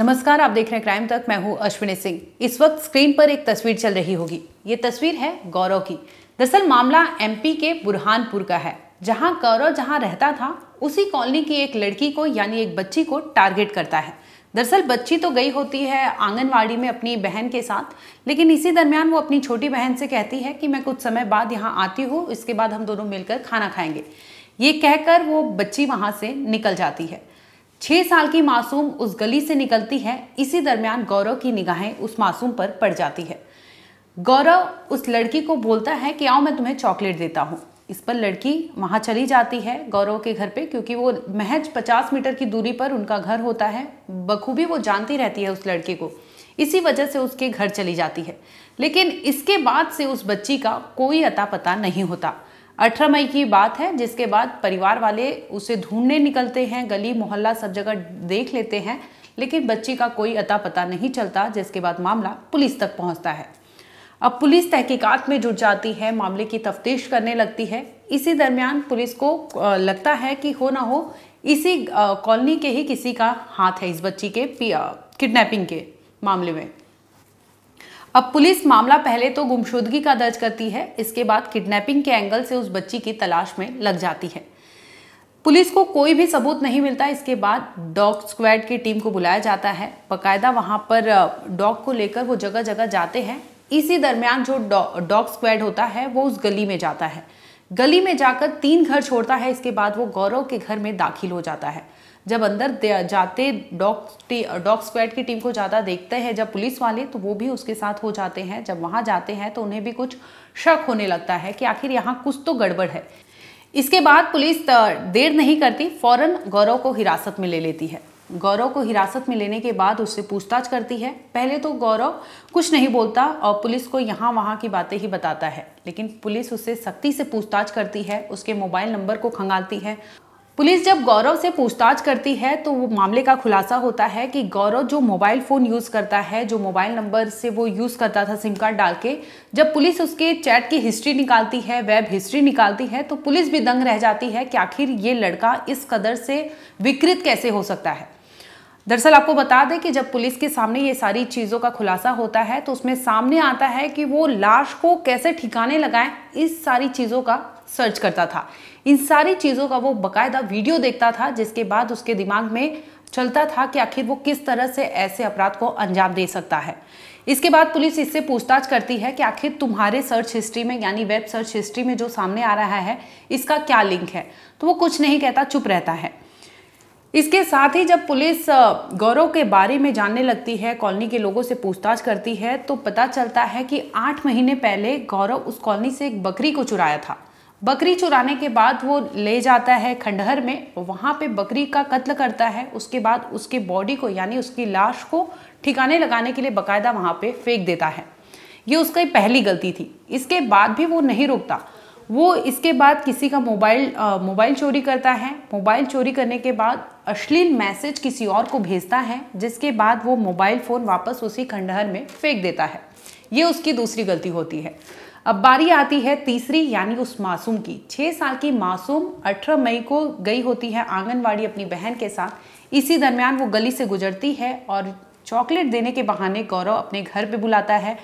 नमस्कार आप देख रहे हैं क्राइम तक मैं हूं अश्विनी सिंह इस वक्त स्क्रीन पर एक तस्वीर चल रही होगी ये तस्वीर है गौरव की दरअसल मामला एमपी के बुरहानपुर का है जहां गौरव जहां रहता था उसी कॉलोनी की एक लड़की को यानी एक बच्ची को टारगेट करता है दरअसल बच्ची तो गई होती है आंगनवाड़ी में अपनी बहन के साथ लेकिन इसी दरमियान वो अपनी छोटी बहन से कहती है कि मैं कुछ समय बाद यहाँ आती हूँ इसके बाद हम दोनों मिलकर खाना खाएंगे ये कहकर वो बच्ची वहाँ से निकल जाती है छह साल की मासूम उस गली से निकलती है इसी दरमियान गौरव की निगाहें उस मासूम पर पड़ जाती है गौरव उस लड़की को बोलता है कि आओ मैं तुम्हें चॉकलेट देता हूँ इस पर लड़की वहाँ चली जाती है गौरव के घर पे क्योंकि वो महज 50 मीटर की दूरी पर उनका घर होता है बखूबी वो जानती रहती है उस लड़के को इसी वजह से उसके घर चली जाती है लेकिन इसके बाद से उस बच्ची का कोई अता पता नहीं होता अठारह मई की बात है जिसके बाद परिवार वाले उसे ढूंढने निकलते हैं गली मोहल्ला सब जगह देख लेते हैं लेकिन बच्ची का कोई अता पता नहीं चलता जिसके बाद मामला पुलिस तक पहुंचता है अब पुलिस तहकीकात में जुट जाती है मामले की तफ्तीश करने लगती है इसी दरमियान पुलिस को लगता है कि हो ना हो इसी कॉलोनी के ही किसी का हाथ है इस बच्ची के किडनैपिंग के मामले में अब पुलिस मामला पहले तो गुमशुदगी का दर्ज करती है इसके बाद किडनैपिंग के एंगल से उस बच्ची की तलाश में लग जाती है पुलिस को कोई भी सबूत नहीं मिलता इसके बाद डॉग स्क्वाड की टीम को बुलाया जाता है बकायदा वहाँ पर डॉग को लेकर वो जगह जगह जाते हैं इसी दरमियान जो डॉग स्क्वाड होता है वो उस गली में जाता है गली में जाकर तीन घर छोड़ता है इसके बाद वो गौरव के घर में दाखिल हो जाता है जब अंदर जाते डॉग डॉग स्क्वाड की टीम को ज़्यादा देखते हैं जब पुलिस वाले तो वो भी उसके साथ हो जाते हैं जब वहाँ जाते हैं तो उन्हें भी कुछ शक होने लगता है कि आखिर यहाँ कुछ तो गड़बड़ है इसके बाद पुलिस देर नहीं करती फौरन गौरव को हिरासत में ले लेती है गौरव को हिरासत में लेने के बाद उससे पूछताछ करती है पहले तो गौरव कुछ नहीं बोलता और पुलिस को यहाँ वहाँ की बातें ही बताता है लेकिन पुलिस उससे सख्ती से पूछताछ करती है उसके मोबाइल नंबर को खंगालती है पुलिस जब गौरव से पूछताछ करती है तो वो मामले का खुलासा होता है कि गौरव जो मोबाइल फ़ोन यूज़ करता है जो मोबाइल नंबर से वो यूज़ करता था सिम कार्ड डाल के जब पुलिस उसके चैट की हिस्ट्री निकालती है वेब हिस्ट्री निकालती है तो पुलिस भी दंग रह जाती है कि आखिर ये लड़का इस कदर से विकृत कैसे हो सकता है दरअसल आपको बता दें कि जब पुलिस के सामने ये सारी चीज़ों का खुलासा होता है तो उसमें सामने आता है कि वो लाश को कैसे ठिकाने लगाएं इस सारी चीज़ों का सर्च करता था इन सारी चीज़ों का वो बकायदा वीडियो देखता था जिसके बाद उसके दिमाग में चलता था कि आखिर वो किस तरह से ऐसे अपराध को अंजाम दे सकता है इसके बाद पुलिस इससे पूछताछ करती है कि आखिर तुम्हारे सर्च हिस्ट्री में यानी वेब सर्च हिस्ट्री में जो सामने आ रहा है इसका क्या लिंक है तो वो कुछ नहीं कहता चुप रहता है इसके साथ ही जब पुलिस गौरव के बारे में जानने लगती है कॉलोनी के लोगों से पूछताछ करती है तो पता चलता है कि आठ महीने पहले गौरव उस कॉलोनी से एक बकरी को चुराया था बकरी चुराने के बाद वो ले जाता है खंडहर में वहाँ पे बकरी का कत्ल करता है उसके बाद उसके बॉडी को यानी उसकी लाश को ठिकाने लगाने के लिए बाकायदा वहाँ पे फेंक देता है ये उसकी पहली गलती थी इसके बाद भी वो नहीं रुकता वो इसके बाद किसी का मोबाइल मोबाइल चोरी करता है मोबाइल चोरी करने के बाद अश्लील मैसेज किसी और को भेजता है जिसके बाद वो मोबाइल फ़ोन वापस उसी खंडहर में फेंक देता है ये उसकी दूसरी गलती होती है अब बारी आती है तीसरी यानी उस मासूम की छः साल की मासूम अठारह मई को गई होती है आंगनवाड़ी अपनी बहन के साथ इसी दरमियान वो गली से गुजरती है और चॉकलेट देने के बहाने गौरव अपने घर पे बुलाता है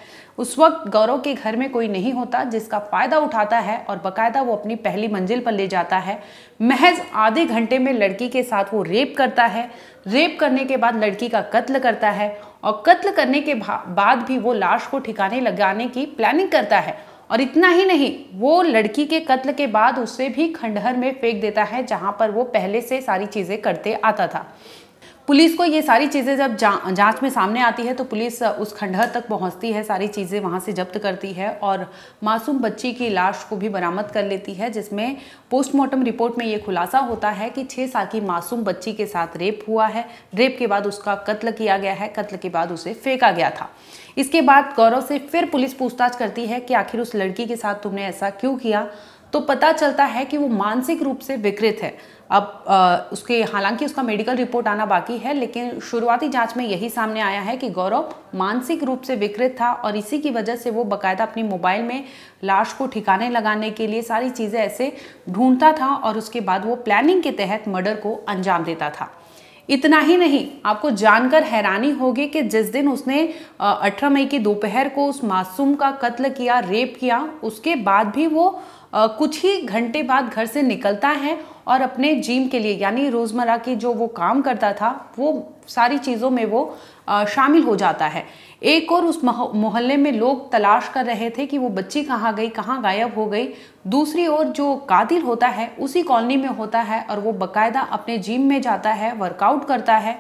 उस वक्त गौरव के घर में कोई नहीं होता जिसका फ़ायदा उठाता है और बकायदा वो अपनी पहली मंजिल पर ले जाता है महज आधे घंटे में लड़की के साथ वो रेप करता है रेप करने के बाद लड़की का कत्ल करता है और कत्ल करने के बाद भी वो लाश को ठिकाने लगाने की प्लानिंग करता है और इतना ही नहीं वो लड़की के कत्ल के बाद उसे भी खंडहर में फेंक देता है जहाँ पर वो पहले से सारी चीज़ें करते आता था पुलिस को ये सारी चीज़ें जब जा, जांच में सामने आती है तो पुलिस उस खंडहर तक पहुंचती है सारी चीज़ें वहां से जब्त करती है और मासूम बच्ची की लाश को भी बरामद कर लेती है जिसमें पोस्टमार्टम रिपोर्ट में ये खुलासा होता है कि छः साल की मासूम बच्ची के साथ रेप हुआ है रेप के बाद उसका कत्ल किया गया है कत्ल के बाद उसे फेंका गया था इसके बाद गौरव से फिर पुलिस पूछताछ करती है कि आखिर उस लड़की के साथ तुमने ऐसा क्यों किया तो पता चलता है कि वो मानसिक रूप से विकृत है अब आ, उसके हालांकि उसका मेडिकल रिपोर्ट आना बाकी है लेकिन शुरुआती जांच में यही सामने आया है कि गौरव मानसिक रूप से विकृत था और इसी की वजह से वो बकायदा अपने मोबाइल में लाश को ठिकाने लगाने के लिए सारी चीज़ें ऐसे ढूंढता था और उसके बाद वो प्लानिंग के तहत मर्डर को अंजाम देता था इतना ही नहीं आपको जानकर हैरानी होगी कि जिस दिन उसने 18 मई की दोपहर को उस मासूम का कत्ल किया रेप किया उसके बाद भी वो कुछ ही घंटे बाद घर से निकलता है और अपने जिम के लिए यानी रोज़मर्रा के जो वो काम करता था वो सारी चीज़ों में वो शामिल हो जाता है एक और उस मोहल्ले में लोग तलाश कर रहे थे कि वो बच्ची कहाँ गई कहाँ गायब हो गई दूसरी ओर जो कातिल होता है उसी कॉलोनी में होता है और वो बकायदा अपने जिम में जाता है वर्कआउट करता है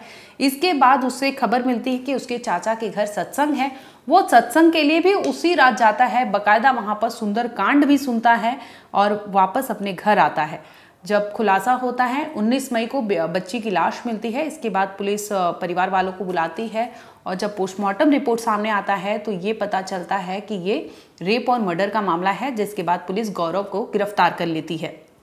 इसके बाद उससे खबर मिलती है कि उसके चाचा के घर सत्संग है वो सत्संग के लिए भी उसी रात जाता है बकायदा वहाँ पर सुंदर कांड भी सुनता है और वापस अपने घर आता है जब खुलासा होता है 19 मई को बच्ची की लाश मिलती है इसके बाद पुलिस परिवार वालों को बुलाती है और जब पोस्टमार्टम रिपोर्ट सामने आता है तो ये पता चलता है कि ये रेप और मर्डर का मामला है जिसके बाद पुलिस गौरव को गिरफ्तार कर लेती है